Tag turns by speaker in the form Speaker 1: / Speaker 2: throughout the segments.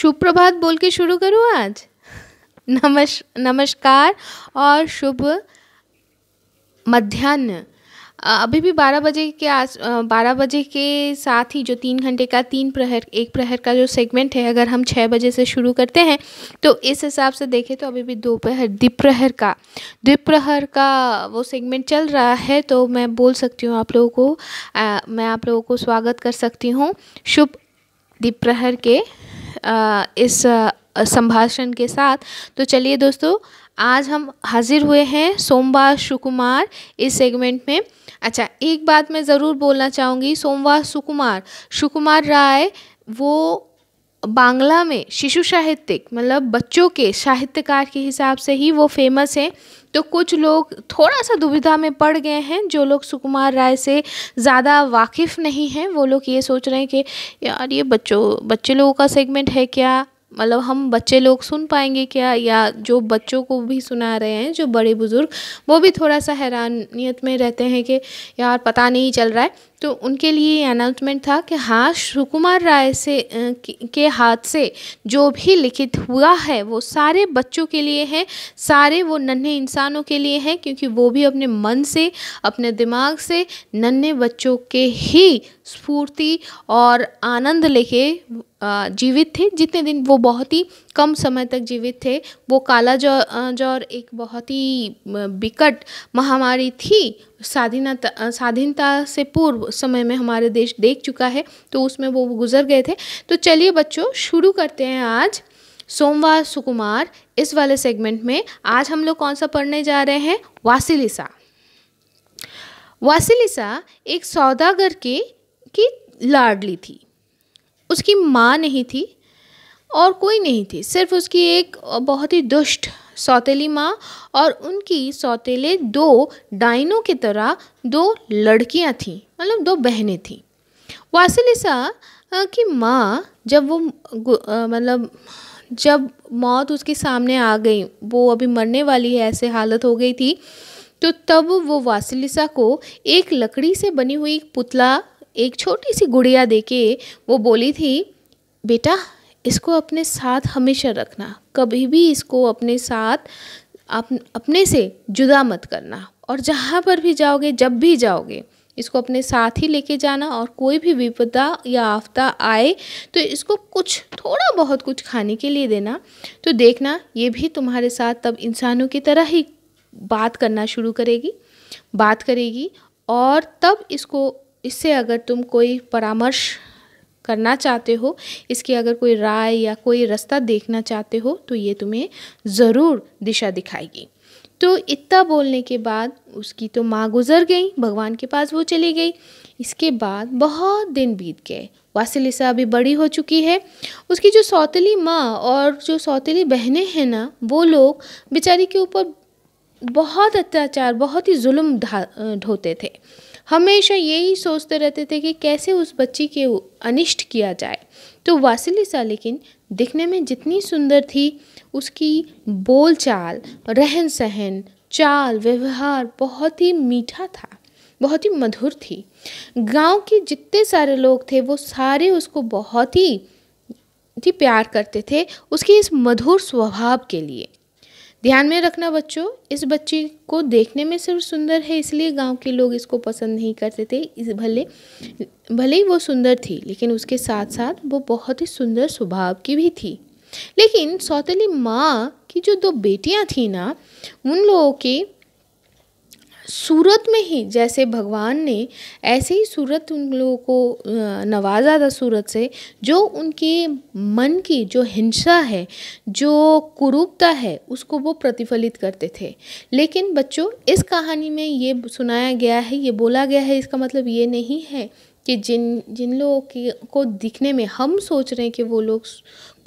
Speaker 1: सुप्रभात बोल के शुरू करूँ आज नमस् नमस्कार और शुभ मध्यान्ह अभी भी बारह बजे के आस बारह बजे के साथ ही जो तीन घंटे का तीन प्रहर एक प्रहर का जो सेगमेंट है अगर हम छः बजे से शुरू करते हैं तो इस हिसाब से देखें तो अभी भी दोपहर दिप्रहर का दिप्रहर का वो सेगमेंट चल रहा है तो मैं बोल सकती हूँ आप लोगों को आ, मैं आप लोगों को स्वागत कर सकती हूँ शुभ दिप्रहर के इस संभाषण के साथ तो चलिए दोस्तों आज हम हाजिर हुए हैं सोमवार सुकुमार इस सेगमेंट में अच्छा एक बात मैं ज़रूर बोलना चाहूँगी सोमवार सुकुमार सुकुमार राय वो बांग्ला में शिशु साहित्यिक मतलब बच्चों के साहित्यकार के हिसाब से ही वो फेमस हैं तो कुछ लोग थोड़ा सा दुविधा में पड़ गए हैं जो लोग सुकुमार राय से ज़्यादा वाकिफ़ नहीं हैं वो लोग ये सोच रहे हैं कि यार ये बच्चों बच्चे लोगों का सेगमेंट है क्या मतलब हम बच्चे लोग सुन पाएंगे क्या या जो बच्चों को भी सुना रहे हैं जो बड़े बुज़ुर्ग वो भी थोड़ा सा हैरानियत में रहते हैं कि यार पता नहीं चल रहा है तो उनके लिए ये अनाउंसमेंट था कि हाँ सुकुमार राय से के हाथ से जो भी लिखित हुआ है वो सारे बच्चों के लिए हैं सारे वो नन्हे इंसानों के लिए हैं क्योंकि वो भी अपने मन से अपने दिमाग से नन्हे बच्चों के ही स्फूर्ति और आनंद लेके जीवित थे जितने दिन वो बहुत ही कम समय तक जीवित थे वो काला जौर एक बहुत ही विकट महामारी थी स्वाधीनता स्वाधीनता से पूर्व समय में हमारे देश देख चुका है तो उसमें वो गुजर गए थे तो चलिए बच्चों शुरू करते हैं आज सोमवार सुकुमार इस वाले सेगमेंट में आज हम लोग कौन सा पढ़ने जा रहे हैं वासिलिसा वासिलिसा एक सौदागर के की लाडली थी उसकी माँ नहीं थी और कोई नहीं थी सिर्फ उसकी एक बहुत ही दुष्ट सौतेली माँ और उनकी सौतेले दो डाइनों की तरह दो लड़कियाँ थीं मतलब दो बहनें थीं वासिलिसा की माँ जब वो मतलब जब मौत उसके सामने आ गई वो अभी मरने वाली है ऐसे हालत हो गई थी तो तब वो वासिलिसा को एक लकड़ी से बनी हुई पुतला एक छोटी सी गुड़िया देके वो बोली थी बेटा इसको अपने साथ हमेशा रखना कभी भी इसको अपने साथ अप, अपने से जुदा मत करना और जहाँ पर भी जाओगे जब भी जाओगे इसको अपने साथ ही लेके जाना और कोई भी विपदा या आफता आए तो इसको कुछ थोड़ा बहुत कुछ खाने के लिए देना तो देखना ये भी तुम्हारे साथ तब इंसानों की तरह ही बात करना शुरू करेगी बात करेगी और तब इसको इससे अगर तुम कोई परामर्श करना चाहते हो इसकी अगर कोई राय या कोई रास्ता देखना चाहते हो तो ये तुम्हें ज़रूर दिशा दिखाएगी तो इतना बोलने के बाद उसकी तो माँ गुजर गई भगवान के पास वो चली गई इसके बाद बहुत दिन बीत गए वासिलिसा अभी बड़ी हो चुकी है उसकी जो सौतली माँ और जो सौतली बहनें हैं ना वो लोग बेचारी के ऊपर बहुत अत्याचार बहुत ही जुल्म ढोते थे हमेशा यही सोचते रहते थे कि कैसे उस बच्ची के अनिष्ट किया जाए तो वासिलिसा लेकिन दिखने में जितनी सुंदर थी उसकी बोल चाल रहन सहन चाल व्यवहार बहुत ही मीठा था बहुत ही मधुर थी गांव के जितने सारे लोग थे वो सारे उसको बहुत ही ही प्यार करते थे उसके इस मधुर स्वभाव के लिए ध्यान में रखना बच्चों इस बच्ची को देखने में सिर्फ सुंदर है इसलिए गांव के लोग इसको पसंद नहीं करते थे इस भले भले ही वो सुंदर थी लेकिन उसके साथ साथ वो बहुत ही सुंदर स्वभाव की भी थी लेकिन सौतेली माँ की जो दो बेटियाँ थी ना उन लोगों के सूरत में ही जैसे भगवान ने ऐसे ही सूरत उन लोगों को नवाजा था सूरत से जो उनके मन की जो हिंसा है जो कुरूपता है उसको वो प्रतिफलित करते थे लेकिन बच्चों इस कहानी में ये सुनाया गया है ये बोला गया है इसका मतलब ये नहीं है कि जिन जिन लोगों की को दिखने में हम सोच रहे हैं कि वो लोग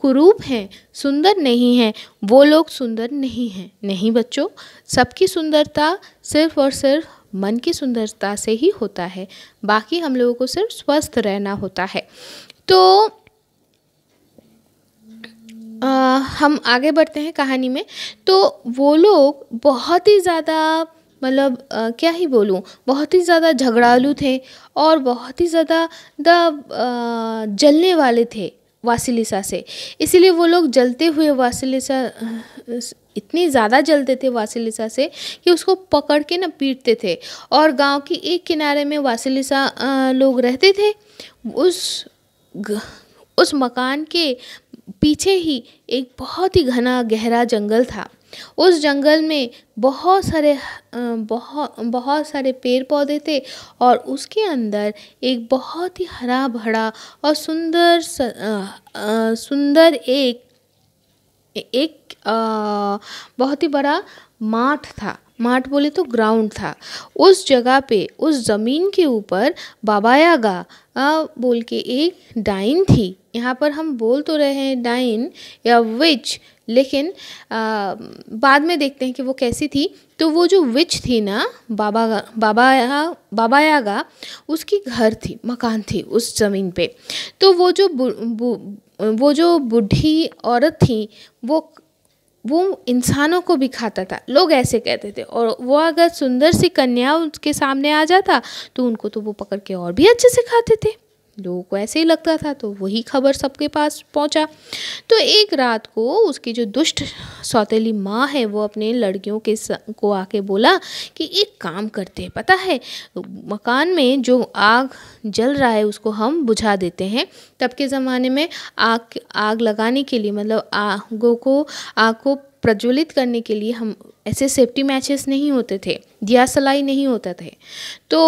Speaker 1: कुरूप हैं सुंदर नहीं हैं वो लोग सुंदर नहीं हैं नहीं बच्चों सबकी सुंदरता सिर्फ और सिर्फ मन की सुंदरता से ही होता है बाकी हम लोगों को सिर्फ स्वस्थ रहना होता है तो आ, हम आगे बढ़ते हैं कहानी में तो वो लोग बहुत ही ज़्यादा मतलब क्या ही बोलूँ बहुत ही ज़्यादा झगड़ालू थे और बहुत ही ज़्यादा द जलने वाले थे वासिलिसा से इसीलिए वो लोग जलते हुए वासिलिसा इतने ज़्यादा जलते थे वासिलिसा से कि उसको पकड़ के ना पीटते थे और गांव के एक किनारे में वासिलिसा लोग रहते थे उस उस मकान के पीछे ही एक बहुत ही घना गहरा जंगल था उस जंगल में बहुत सारे बहुत बहुत सारे पेड़ पौधे थे और उसके अंदर एक बहुत ही हरा भरा और सुंदर सुंदर एक एक बहुत ही बड़ा माठ था माठ बोले तो ग्राउंड था उस जगह पे उस ज़मीन के ऊपर बाबायागा बोल के एक डाइन थी यहाँ पर हम बोल तो रहे हैं डाइन या विच लेकिन आ, बाद में देखते हैं कि वो कैसी थी तो वो जो विच थी ना बाबा बाबा या, बाबा उसकी घर थी मकान थी उस ज़मीन पे तो वो जो बु, बु, वो जो बूढ़ी औरत थी वो वो इंसानों को भी खाता था लोग ऐसे कहते थे और वो अगर सुंदर सी कन्या उसके सामने आ जाता तो उनको तो वो पकड़ के और भी अच्छे से खाते थे लोगों को ऐसे ही लगता था तो वही खबर सबके पास पहुंचा तो एक रात को उसकी जो दुष्ट सौतेली माँ है वो अपने लड़कियों के को आके बोला कि एक काम करते हैं पता है मकान में जो आग जल रहा है उसको हम बुझा देते हैं तब के ज़माने में आग आग लगाने के लिए मतलब आगों को आग को प्रज्वलित करने के लिए हम ऐसे सेफ्टी मैचेस नहीं होते थे दिया सलाई नहीं होता थे तो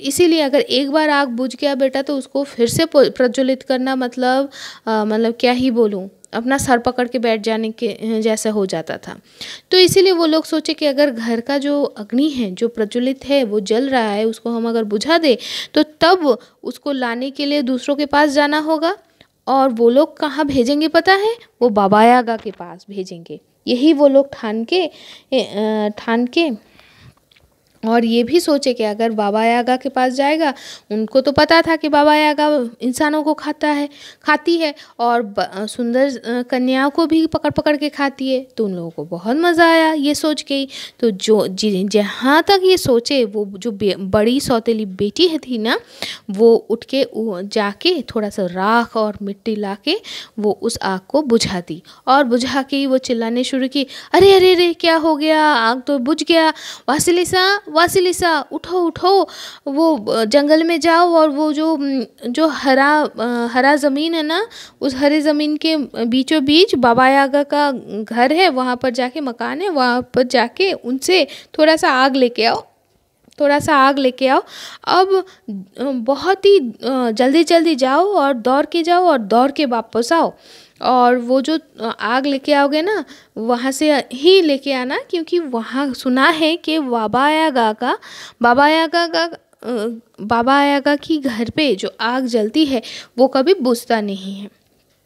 Speaker 1: इसीलिए अगर एक बार आग बुझ गया बेटा तो उसको फिर से प्रज्वलित करना मतलब मतलब क्या ही बोलूँ अपना सर पकड़ के बैठ जाने के जैसा हो जाता था तो इसीलिए वो लोग सोचे कि अगर घर का जो अग्नि है जो प्रज्वलित है वो जल रहा है उसको हम अगर बुझा दें तो तब उसको लाने के लिए दूसरों के पास जाना होगा और वो लोग कहाँ भेजेंगे पता है वो बाबा यागा के पास भेजेंगे यही वो लोग ठान के ठान के और ये भी सोचे कि अगर बाबा यागा के पास जाएगा उनको तो पता था कि बाबा यागा इंसानों को खाता है खाती है और सुंदर कन्याओं को भी पकड़ पकड़ के खाती है तो उन लोगों को बहुत मज़ा आया ये सोच के ही तो जो जहाँ तक ये सोचे वो जो बड़ी सौतेली बेटी है थी ना वो उठ के जाके थोड़ा सा राख और मिट्टी ला के वो उस आग को बुझाती और बुझा के ही वो चिल्लाने शुरू की अरे अरे अरे क्या हो गया आग तो बुझ गया वासिलिसा वासिलिसा उठो उठो वो जंगल में जाओ और वो जो जो हरा हरा ज़मीन है ना उस हरे ज़मीन के बीचों बीच बाबा यागा का घर है वहाँ पर जाके मकान है वहाँ पर जाके उनसे थोड़ा सा आग लेके आओ थोड़ा सा आग लेके आओ अब बहुत ही जल्दी जल्दी जाओ और दौड़ के जाओ और दौड़ के वापस आओ और वो जो आग लेके आओगे ना वहाँ से ही लेके आना क्योंकि वहाँ सुना है कि बाबा आयागा का बाबा आयागा का बाबा आयागा की घर पे जो आग जलती है वो कभी बुझता नहीं है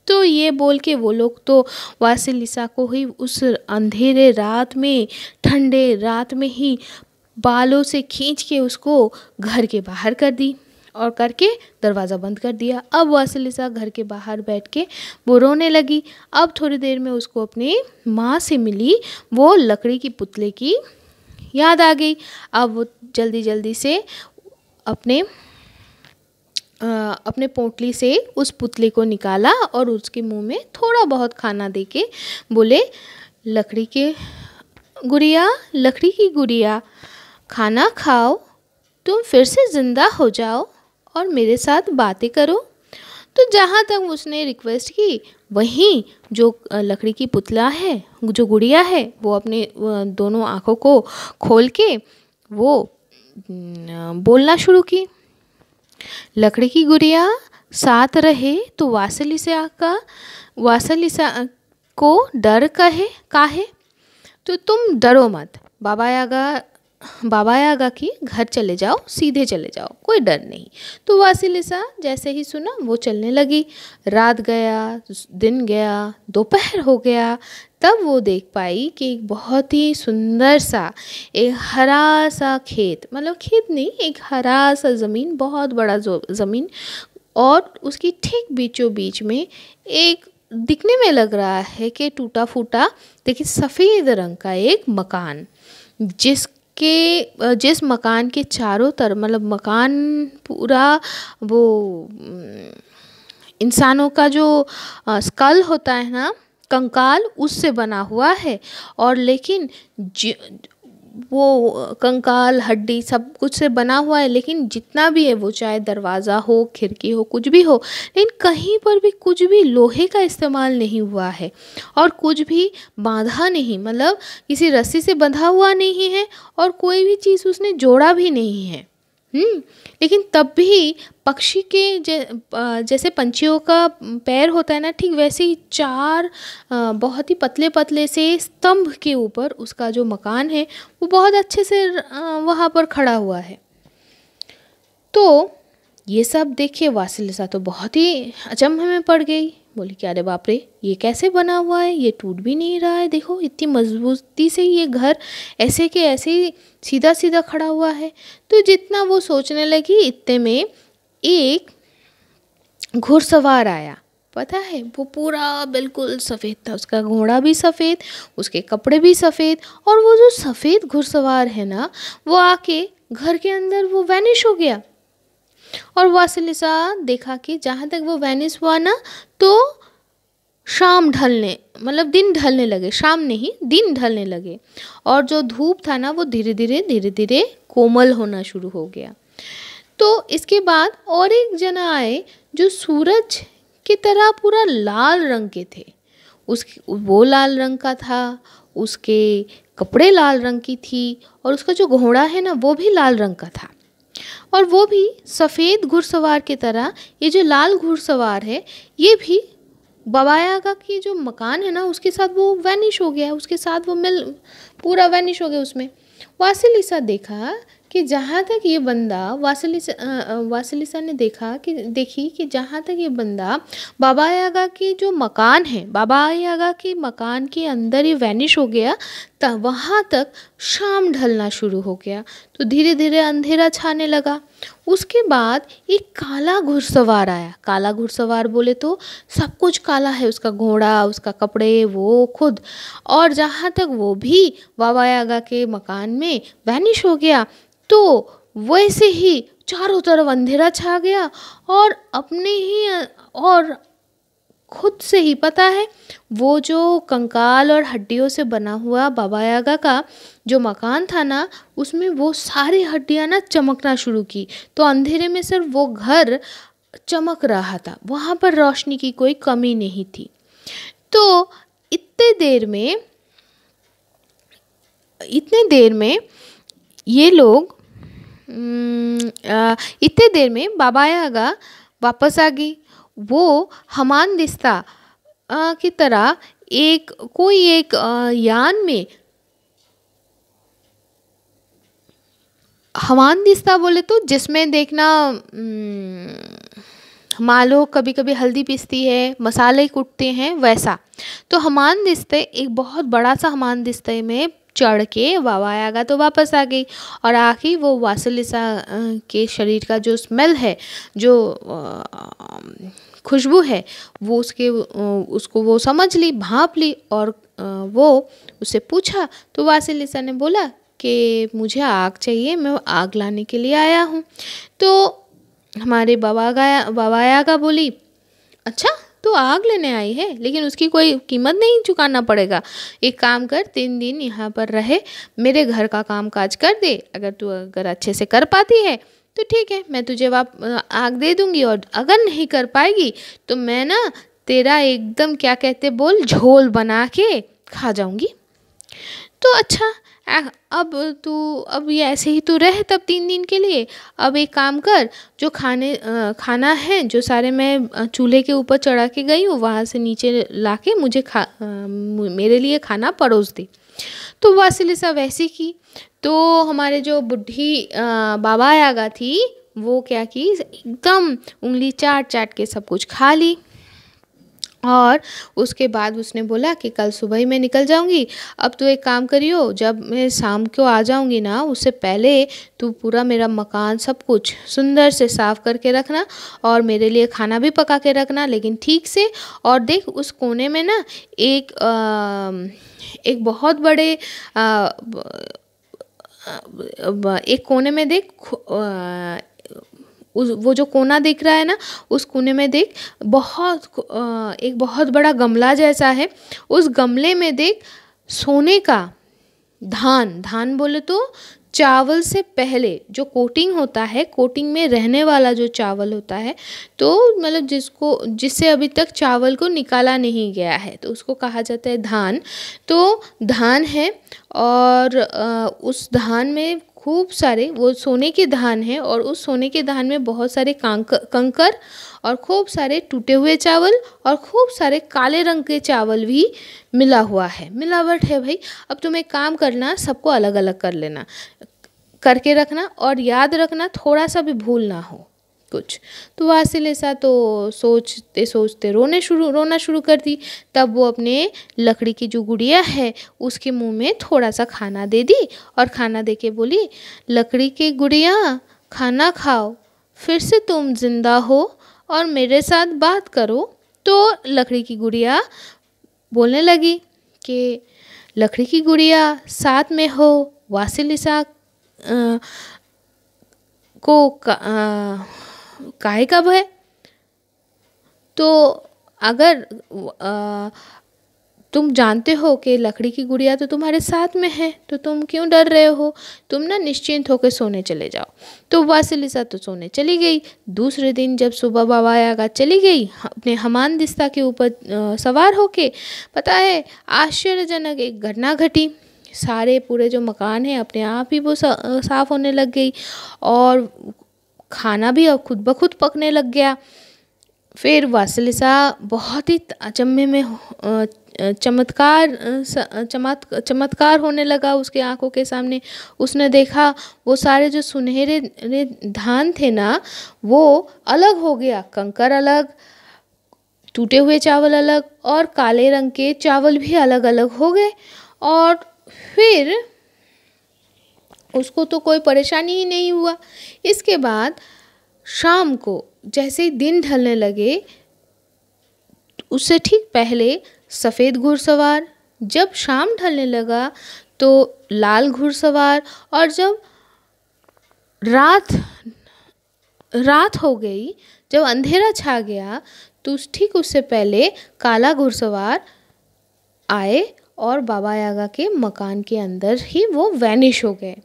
Speaker 1: तो ये बोल के वो लोग तो वासिलिसा को ही उस अंधेरे रात में ठंडे रात में ही बालों से खींच के उसको घर के बाहर कर दी और करके दरवाज़ा बंद कर दिया अब वासिलिसा घर के बाहर बैठ के वो रोने लगी अब थोड़ी देर में उसको अपनी माँ से मिली वो लकड़ी की पुतले की याद आ गई अब वो जल्दी जल्दी से अपने आ, अपने पोटली से उस पुतले को निकाला और उसके मुंह में थोड़ा बहुत खाना दे के बोले लकड़ी के गुड़िया लकड़ी की गुड़िया खाना खाओ तुम फिर से ज़िंदा हो जाओ और मेरे साथ बातें करो तो जहाँ तक उसने रिक्वेस्ट की वहीं जो लकड़ी की पुतला है जो गुड़िया है वो अपने दोनों आँखों को खोल के वो बोलना शुरू की लकड़ी की गुड़िया साथ रहे तो वासलिसा का वासलिसा को डर कहे काहे तो तुम डरो मत बाबा यागा बाबा आगा कि घर चले जाओ सीधे चले जाओ कोई डर नहीं तो वासिलिसा जैसे ही सुना वो चलने लगी रात गया दिन गया दोपहर हो गया तब वो देख पाई कि एक बहुत ही सुंदर सा एक हरा सा खेत मतलब खेत नहीं एक हरा सा ज़मीन बहुत बड़ा ज़मीन और उसकी ठीक बीचों बीच में एक दिखने में लग रहा है कि टूटा फूटा देखिए सफ़ेद रंग का एक मकान जिस के जिस मकान के चारों तरफ मतलब मकान पूरा वो इंसानों का जो स्कल होता है ना कंकाल उससे बना हुआ है और लेकिन वो कंकाल हड्डी सब कुछ से बना हुआ है लेकिन जितना भी है वो चाहे दरवाज़ा हो खिड़की हो कुछ भी हो लेकिन कहीं पर भी कुछ भी लोहे का इस्तेमाल नहीं हुआ है और कुछ भी बांधा नहीं मतलब किसी रस्सी से बंधा हुआ नहीं है और कोई भी चीज़ उसने जोड़ा भी नहीं है हम्म, लेकिन तब भी पक्षी के जैसे पंछियों का पैर होता है ना ठीक वैसे ही चार बहुत ही पतले पतले से स्तंभ के ऊपर उसका जो मकान है वो बहुत अच्छे से वहाँ पर खड़ा हुआ है तो ये सब देखिए वासिलसा वासिलिसा तो बहुत ही अचम्भ में पड़ गई बोले कि अरे बाप रे ये कैसे बना हुआ है ये टूट भी नहीं रहा है देखो इतनी मजबूती से ये घर ऐसे के ऐसे ही सीधा सीधा खड़ा हुआ है तो जितना वो सोचने लगी इतने में एक घुड़सवार आया पता है वो पूरा बिल्कुल सफ़ेद था उसका घोड़ा भी सफ़ेद उसके कपड़े भी सफ़ेद और वो जो सफ़ेद घुड़सवार है ना वो आके घर के अंदर वो वैनिश हो गया और वासिलिसा देखा कि जहाँ तक वो वेनिस हुआ ना तो शाम ढलने मतलब दिन ढलने लगे शाम नहीं दिन ढलने लगे और जो धूप था ना वो धीरे धीरे धीरे धीरे कोमल होना शुरू हो गया तो इसके बाद और एक जना आए जो सूरज की तरह पूरा लाल रंग के थे उस वो लाल रंग का था उसके कपड़े लाल रंग की थी और उसका जो घोड़ा है ना वो भी लाल रंग का था और वो भी सफ़ेद घुड़सवार की तरह ये जो लाल घुड़सवार है ये भी बबाया का की जो मकान है ना उसके साथ वो वैनिश हो गया उसके साथ वो मिल पूरा वैनिश हो गया उसमें वासिल ईसा देखा कि जहाँ तक ये बंदा वासलिस वासलिसा ने देखा कि देखी कि जहाँ तक ये बंदा बाबा यागा की जो मकान है बाबा यागा की मकान के अंदर ही वैनिश हो गया तब वहाँ तक शाम ढलना शुरू हो गया तो धीरे धीरे अंधेरा छाने लगा उसके बाद एक काला घुड़सवार आया काला घुड़सवार बोले तो सब कुछ काला है उसका घोड़ा उसका कपड़े वो खुद और जहाँ तक वो भी बाबा यागा के मकान में वैनिश हो गया तो वैसे ही चारों तरफ अंधेरा छा गया और अपने ही और खुद से ही पता है वो जो कंकाल और हड्डियों से बना हुआ बाबा यागा का जो मकान था ना उसमें वो सारी हड्डियाँ ना चमकना शुरू की तो अंधेरे में सिर्फ वो घर चमक रहा था वहाँ पर रोशनी की कोई कमी नहीं थी तो इतने देर में इतने देर में ये लोग हम्म, इतने देर में बाबा आगा वापस आ गई वो हमान दिस्ता की तरह एक कोई एक यान में हमान दिस्ता बोले तो जिसमें देखना हम्म, मालो कभी कभी हल्दी पीसती है मसाले कूटते हैं वैसा तो हमान दिस्ते एक बहुत बड़ा सा हमान दिस्ते में चढ़ के वावा गया तो वापस आ गई और आखिर वो वासुलिसा के शरीर का जो स्मेल है जो खुशबू है वो उसके उसको वो समझ ली भाप ली और वो उसे पूछा तो वासिलिसा ने बोला कि मुझे आग चाहिए मैं आग लाने के लिए आया हूँ तो हमारे बाबा गाया बाबा का बोली अच्छा तो आग लेने आई है लेकिन उसकी कोई कीमत नहीं चुकाना पड़ेगा एक काम कर तीन दिन यहाँ पर रहे मेरे घर का काम काज कर दे अगर तू अगर अच्छे से कर पाती है तो ठीक है मैं तुझे वाप आग दे दूँगी और अगर नहीं कर पाएगी तो मैं ना तेरा एकदम क्या कहते बोल झोल बना के खा जाऊँगी तो अच्छा अब तू अब ये ऐसे ही तो रह तब तीन दिन के लिए अब एक काम कर जो खाने खाना है जो सारे मैं चूल्हे के ऊपर चढ़ा के गई हूँ वहाँ से नीचे ला के मुझे खा मेरे लिए खाना परोस दे तो वासिलिसा वैसे की तो हमारे जो बुढ़ी बाबा यागा थी वो क्या की एकदम उंगली चाट चाट के सब कुछ खा ली और उसके बाद उसने बोला कि कल सुबह ही मैं निकल जाऊंगी अब तू एक काम करियो जब मैं शाम को आ जाऊंगी ना उससे पहले तू पूरा मेरा मकान सब कुछ सुंदर से साफ करके रखना और मेरे लिए खाना भी पका के रखना लेकिन ठीक से और देख उस कोने में ना एक आ, एक बहुत बड़े आ, एक कोने में देख उस वो जो कोना देख रहा है ना उस कोने में देख बहुत एक बहुत बड़ा गमला जैसा है उस गमले में देख सोने का धान धान बोले तो चावल से पहले जो कोटिंग होता है कोटिंग में रहने वाला जो चावल होता है तो मतलब जिसको जिससे अभी तक चावल को निकाला नहीं गया है तो उसको कहा जाता है धान तो धान है और उस धान में खूब सारे वो सोने के धान है और उस सोने के धान में बहुत सारे कंकर और खूब सारे टूटे हुए चावल और खूब सारे काले रंग के चावल भी मिला हुआ है मिलावट है भाई अब तुम्हें काम करना सबको अलग अलग कर लेना करके रखना और याद रखना थोड़ा सा भी भूल ना हो कुछ तो वासिल ऐसा तो सोचते सोचते रोने शुरू रोना शुरू कर दी तब वो अपने लकड़ी की जो गुड़िया है उसके मुंह में थोड़ा सा खाना दे दी और खाना दे के बोली लकड़ी की गुड़िया खाना खाओ फिर से तुम जिंदा हो और मेरे साथ बात करो तो लकड़ी की गुड़िया बोलने लगी कि लकड़ी की गुड़िया साथ में हो वासिल को को आ, काहे का भय तो अगर आ, तुम जानते हो कि लकड़ी की गुड़िया तो तुम्हारे साथ में है तो तुम क्यों डर रहे हो तुम ना निश्चिंत होकर सोने चले जाओ तो वासिलिसा तो सोने चली गई दूसरे दिन जब सुबह बाबा आगा चली गई अपने हमान दिस्ता के ऊपर सवार होके पता है आश्चर्यजनक एक घटना घटी सारे पूरे जो मकान हैं अपने आप ही वो साफ़ होने लग गई और खाना भी खुद ब खुद पकने लग गया फिर वासलिसा बहुत ही अचम्भे में चमत्कार चमत् चमत्कार होने लगा उसके आंखों के सामने उसने देखा वो सारे जो सुनहरे धान थे ना वो अलग हो गया कंकर अलग टूटे हुए चावल अलग और काले रंग के चावल भी अलग अलग हो गए और फिर उसको तो कोई परेशानी ही नहीं हुआ इसके बाद शाम को जैसे ही दिन ढलने लगे उससे ठीक पहले सफ़ेद घुड़सवार जब शाम ढलने लगा तो लाल घुड़सवार और जब रात रात हो गई जब अंधेरा छा गया तो ठीक उससे पहले काला घुड़सवार आए और बाबा यागा के मकान के अंदर ही वो वैनिश हो गए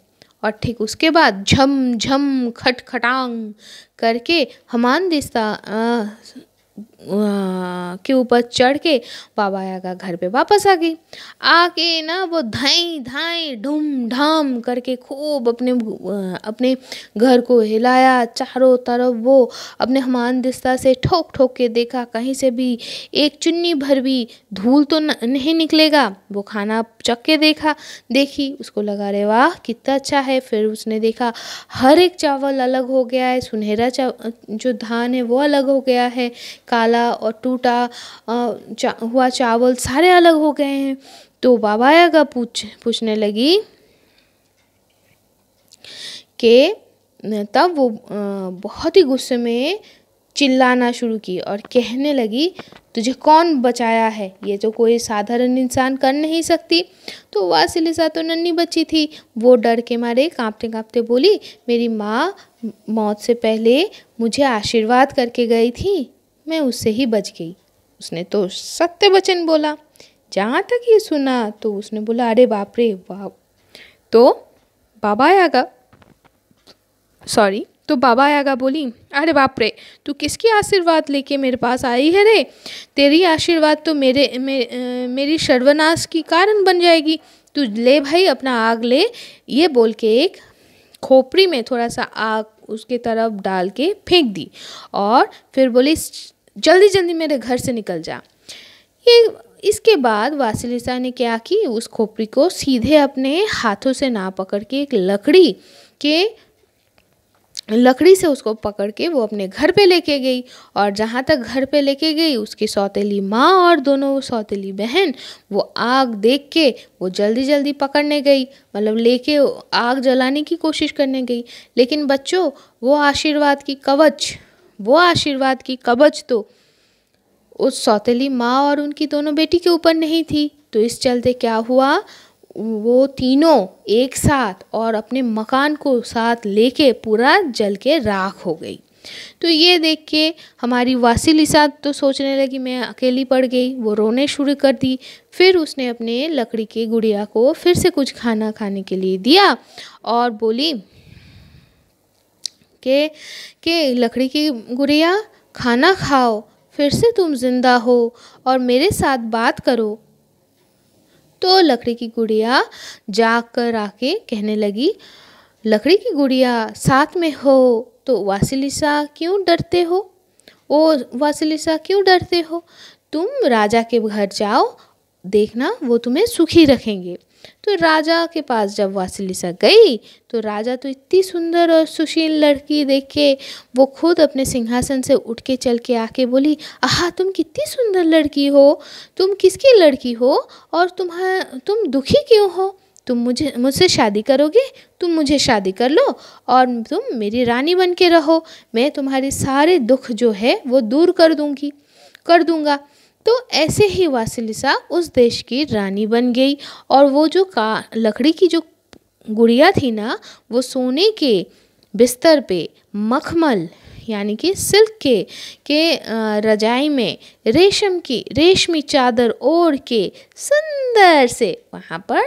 Speaker 1: और ठीक उसके बाद झम झम खटांग करके हमान दिस्ता के ऊपर चढ़ के बाबा यागा घर पे वापस आ गई आके ना वो धाई धाई ढूम ढाम करके खूब अपने अपने घर को हिलाया चारों तरफ वो अपने हमान दिस्ता से ठोक ठोक के देखा कहीं से भी एक चुन्नी भर भी धूल तो नहीं निकलेगा वो खाना चख के देखा देखी उसको लगा रहे वाह कितना अच्छा है फिर उसने देखा हर एक चावल अलग हो गया है सुनहरा जो धान है वो अलग हो गया है काला और टूटा चा, हुआ चावल सारे अलग हो गए हैं तो बाबा आगा पूछ पूछने लगी के तब वो बहुत ही गुस्से में चिल्लाना शुरू की और कहने लगी तुझे कौन बचाया है ये तो कोई साधारण इंसान कर नहीं सकती तो वासिलिसा तो नन्ही बच्ची थी वो डर के मारे कांपते कांपते बोली मेरी माँ मौत से पहले मुझे आशीर्वाद करके गई थी मैं उससे ही बच गई उसने तो सत्य वचन बोला जहाँ तक ये सुना तो उसने बोला अरे बाप रे वाह तो बाबा आएगा सॉरी तो बाबा आएगा बोली अरे बाप रे तू किसकी आशीर्वाद लेके मेरे पास आई है रे तेरी आशीर्वाद तो मेरे मे, मेरी सर्वनाश की कारण बन जाएगी तू ले भाई अपना आग ले ये बोल के एक खोपड़ी में थोड़ा सा आग उसके तरफ डाल के फेंक दी और फिर बोली जल्दी जल्दी मेरे घर से निकल जा ये इसके बाद वासिलिसा ने क्या कि उस खोपड़ी को सीधे अपने हाथों से ना पकड़ के एक लकड़ी के लकड़ी से उसको पकड़ के वो अपने घर पे लेके गई और जहाँ तक घर पे लेके गई उसकी सौतेली माँ और दोनों सौतेली बहन वो आग देख के वो जल्दी जल्दी पकड़ने गई मतलब लेके आग जलाने की कोशिश करने गई लेकिन बच्चों वो आशीर्वाद की कवच वो आशीर्वाद की कबज तो उस सौतेली माँ और उनकी दोनों बेटी के ऊपर नहीं थी तो इस चलते क्या हुआ वो तीनों एक साथ और अपने मकान को साथ लेके पूरा जल के राख हो गई तो ये देख के हमारी वासिलिसा तो सोचने लगी मैं अकेली पड़ गई वो रोने शुरू कर दी फिर उसने अपने लकड़ी के गुड़िया को फिर से कुछ खाना खाने के लिए दिया और बोली के कि लकड़ी की गुड़िया खाना खाओ फिर से तुम जिंदा हो और मेरे साथ बात करो तो लकड़ी की गुड़िया जाग कर आके कहने लगी लकड़ी की गुड़िया साथ में हो तो वासिलिसा क्यों डरते हो ओ वासिलिसा क्यों डरते हो तुम राजा के घर जाओ देखना वो तुम्हें सुखी रखेंगे तो राजा के पास जब वासिलिसा गई तो राजा तो इतनी सुंदर और सुशील लड़की देख के वो खुद अपने सिंहासन से उठ के चल के आके बोली आह तुम कितनी सुंदर लड़की हो तुम किसकी लड़की हो और तुम्हें तुम दुखी क्यों हो तुम मुझे मुझसे शादी करोगे तुम मुझे शादी कर लो और तुम मेरी रानी बन के रहो मैं तुम्हारे सारे दुख जो है वो दूर कर दूंगी कर दूंगा तो ऐसे ही वासिलिसा उस देश की रानी बन गई और वो जो का लकड़ी की जो गुड़िया थी ना वो सोने के बिस्तर पे मखमल यानी कि सिल्क के के रजाई में रेशम की रेशमी चादर ओढ़ के सुंदर से वहाँ पर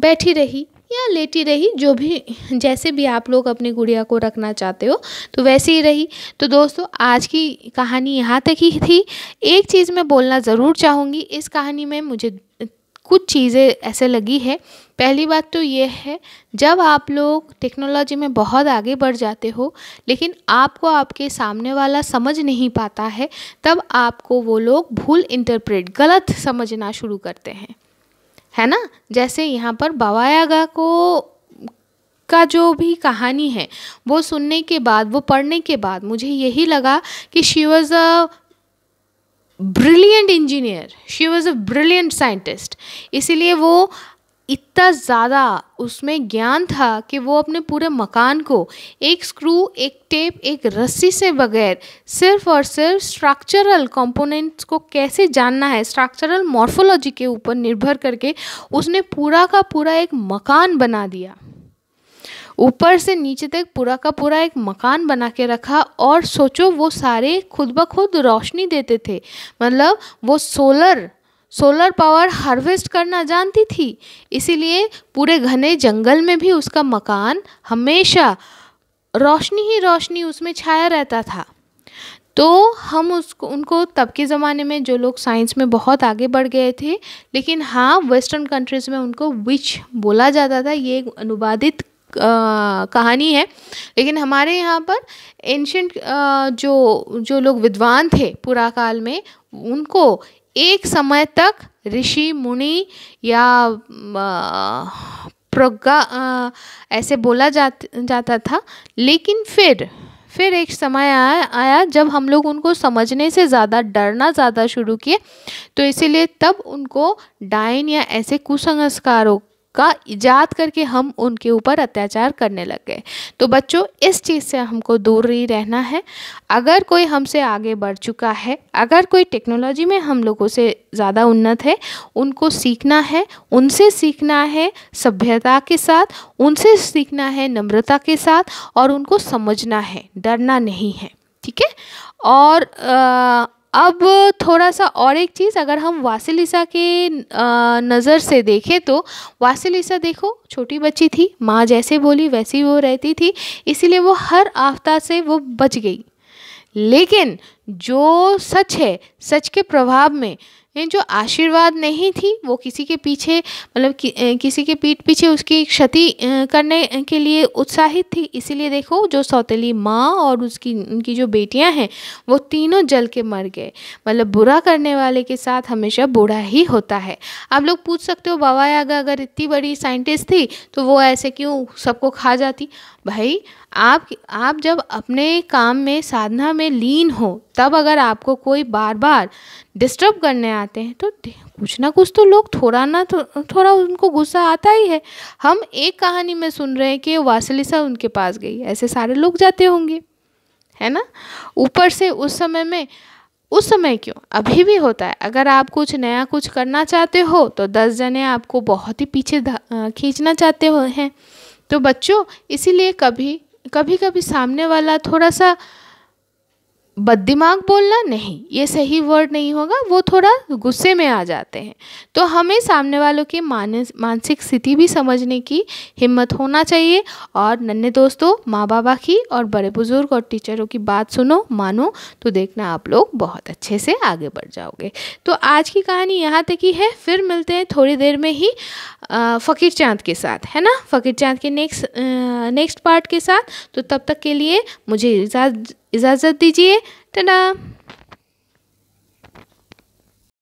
Speaker 1: बैठी रही या लेटी रही जो भी जैसे भी आप लोग अपनी गुड़िया को रखना चाहते हो तो वैसे ही रही तो दोस्तों आज की कहानी यहाँ तक ही थी एक चीज़ मैं बोलना ज़रूर चाहूँगी इस कहानी में मुझे कुछ चीज़ें ऐसे लगी है पहली बात तो ये है जब आप लोग टेक्नोलॉजी में बहुत आगे बढ़ जाते हो लेकिन आपको आपके सामने वाला समझ नहीं पाता है तब आपको वो लोग भूल इंटरप्रेट गलत समझना शुरू करते हैं है ना जैसे यहाँ पर बाबा को का जो भी कहानी है वो सुनने के बाद वो पढ़ने के बाद मुझे यही लगा कि she was a brilliant engineer she was a brilliant scientist इसीलिए वो इतना ज़्यादा उसमें ज्ञान था कि वो अपने पूरे मकान को एक स्क्रू एक टेप एक रस्सी से बगैर सिर्फ और सिर्फ स्ट्रक्चरल कंपोनेंट्स को कैसे जानना है स्ट्रक्चरल मॉर्फोलॉजी के ऊपर निर्भर करके उसने पूरा का पूरा एक मकान बना दिया ऊपर से नीचे तक पूरा का पूरा एक मकान बना के रखा और सोचो वो सारे खुद ब खुद रोशनी देते थे मतलब वो सोलर सोलर पावर हार्वेस्ट करना जानती थी इसीलिए पूरे घने जंगल में भी उसका मकान हमेशा रोशनी ही रोशनी उसमें छाया रहता था तो हम उसको उनको तब के ज़माने में जो लोग साइंस में बहुत आगे बढ़ गए थे लेकिन हाँ वेस्टर्न कंट्रीज़ में उनको विच बोला जाता था ये एक अनुवादित कहानी है लेकिन हमारे यहाँ पर एंशंट जो जो लोग विद्वान थे पुराकाल में उनको एक समय तक ऋषि मुनि या प्रज्ञा ऐसे बोला जात जाता था लेकिन फिर फिर एक समय आया आया जब हम लोग उनको समझने से ज़्यादा डरना ज़्यादा शुरू किए तो इसीलिए तब उनको डाइन या ऐसे कुसंस्कारों का इजाद करके हम उनके ऊपर अत्याचार करने लग गए तो बच्चों इस चीज़ से हमको दूर ही रहना है अगर कोई हमसे आगे बढ़ चुका है अगर कोई टेक्नोलॉजी में हम लोगों से ज़्यादा उन्नत है उनको सीखना है उनसे सीखना है सभ्यता के साथ उनसे सीखना है नम्रता के साथ और उनको समझना है डरना नहीं है ठीक है और आ, अब थोड़ा सा और एक चीज़ अगर हम वासिलिसा के नज़र से देखें तो वासिलिसा देखो छोटी बच्ची थी माँ जैसे बोली वैसी वो रहती थी इसीलिए वो हर आफ्ता से वो बच गई लेकिन जो सच है सच के प्रभाव में यानी जो आशीर्वाद नहीं थी वो किसी के पीछे मतलब कि, किसी के पीठ पीछे उसकी क्षति करने के लिए उत्साहित थी इसीलिए देखो जो सौतेली माँ और उसकी उनकी जो बेटियाँ हैं वो तीनों जल के मर गए मतलब बुरा करने वाले के साथ हमेशा बुरा ही होता है आप लोग पूछ सकते हो बाबा यागा अगर इतनी बड़ी साइंटिस्ट थी तो वो ऐसे क्यों सबको खा जाती भाई आप आप जब अपने काम में साधना में लीन हो तब अगर आपको कोई बार बार डिस्टर्ब करने आते हैं तो कुछ ना कुछ तो लोग थोड़ा ना थो, तो, थोड़ा उनको गुस्सा आता ही है हम एक कहानी में सुन रहे हैं कि वासलिसा उनके पास गई ऐसे सारे लोग जाते होंगे है ना ऊपर से उस समय में उस समय क्यों अभी भी होता है अगर आप कुछ नया कुछ करना चाहते हो तो दस जने आपको बहुत ही पीछे खींचना चाहते हो हैं तो बच्चों इसीलिए कभी कभी कभी सामने वाला थोड़ा सा बददिमाग बोलना नहीं ये सही वर्ड नहीं होगा वो थोड़ा गुस्से में आ जाते हैं तो हमें सामने वालों की मानस मानसिक स्थिति भी समझने की हिम्मत होना चाहिए और नन्हे दोस्तों माँ बाबा की और बड़े बुजुर्ग और टीचरों की बात सुनो मानो तो देखना आप लोग बहुत अच्छे से आगे बढ़ जाओगे तो आज की कहानी यहाँ तक ही है फिर मिलते हैं थोड़ी देर में ही फ़कीर चाँद के साथ है ना फ़कीर चाँद के नेक्स्ट नेक्स्ट पार्ट के साथ तो तब तक के लिए मुझे इजाज़ इजाज़त दीजिए टना